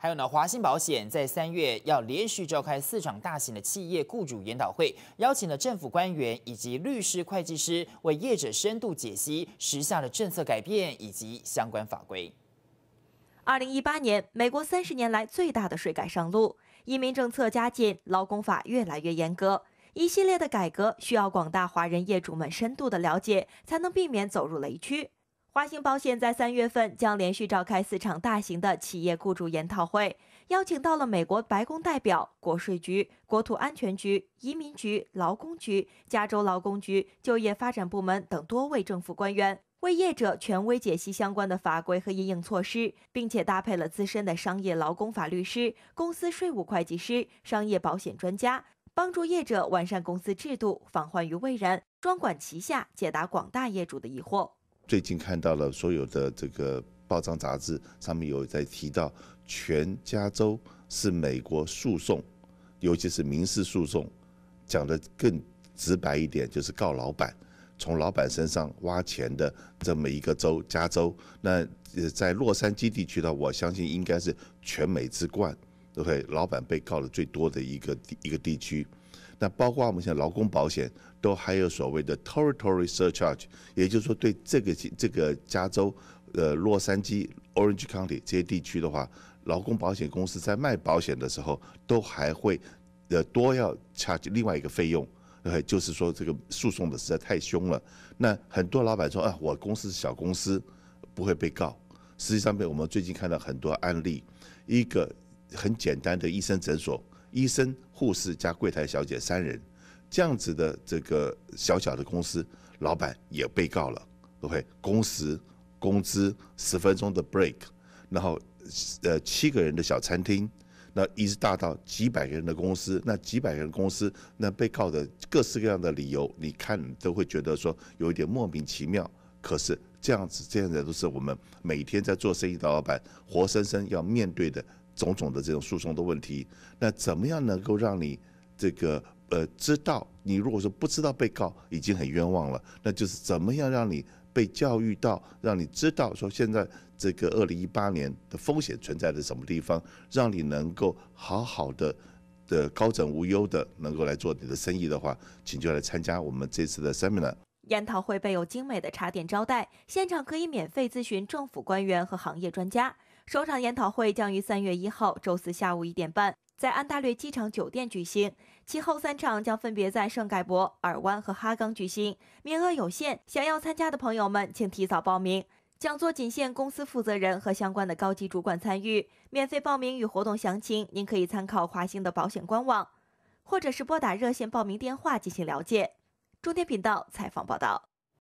还有呢，华鑫保险在三月要连续召开四场大型的企业雇主研讨会，邀请了政府官员以及律师、会计师为业者深度解析时下的政策改变以及相关法规。二零一八年，美国三十年来最大的税改上路，移民政策加紧，劳工法越来越严格，一系列的改革需要广大华人业主们深度的了解，才能避免走入雷区。华兴保险在三月份将连续召开四场大型的企业雇主研讨会，邀请到了美国白宫代表、国税局、国土安全局、移民局、劳工局、加州劳工局、就业发展部门等多位政府官员，为业者权威解析相关的法规和应用措施，并且搭配了资深的商业劳工法律师、公司税务会计师、商业保险专家，帮助业者完善公司制度，防患于未然，专管齐下解答广大业主的疑惑。最近看到了所有的这个报章杂志上面有在提到，全加州是美国诉讼，尤其是民事诉讼，讲的更直白一点就是告老板，从老板身上挖钱的这么一个州，加州。那在洛杉矶地区呢，我相信应该是全美之冠，OK，老板被告的最多的一个一个地区。那包括我们现在劳工保险，都还有所谓的 t e r r i t o r y surcharge，也就是说对这个这个加州，呃洛杉矶、Orange County 这些地区的话，劳工保险公司在卖保险的时候都还会，呃多要 charge 另外一个费用，就是说这个诉讼的实在太凶了。那很多老板说啊，我公司是小公司，不会被告。实际上，被我们最近看到很多案例，一个很简单的医生诊所。医生、护士加柜台小姐三人，这样子的这个小小的公司，老板也被告了。OK，工时、工资、十分钟的 break，然后呃七个人的小餐厅，那一直大到几百个人的公司，那几百个人公司，那被告的各式各样的理由，你看都会觉得说有一点莫名其妙。可是这样子、这样的都是我们每天在做生意的老板活生生要面对的。种种的这种诉讼的问题，那怎么样能够让你这个呃知道？你如果说不知道被告已经很冤枉了，那就是怎么样让你被教育到，让你知道说现在这个二零一八年的风险存在的什么地方，让你能够好好的的高枕无忧的能够来做你的生意的话，请就来参加我们这次的 seminar。研讨会备有精美的茶点招待，现场可以免费咨询政府官员和行业专家。首场研讨会将于三月一号周四下午一点半在安大略机场酒店举行，其后三场将分别在圣盖博尔湾和哈冈举行，名额有限，想要参加的朋友们请提早报名。讲座仅限公司负责人和相关的高级主管参与，免费报名与活动详情您可以参考华兴的保险官网，或者是拨打热线报名电话进行了解。中天频道采访报道。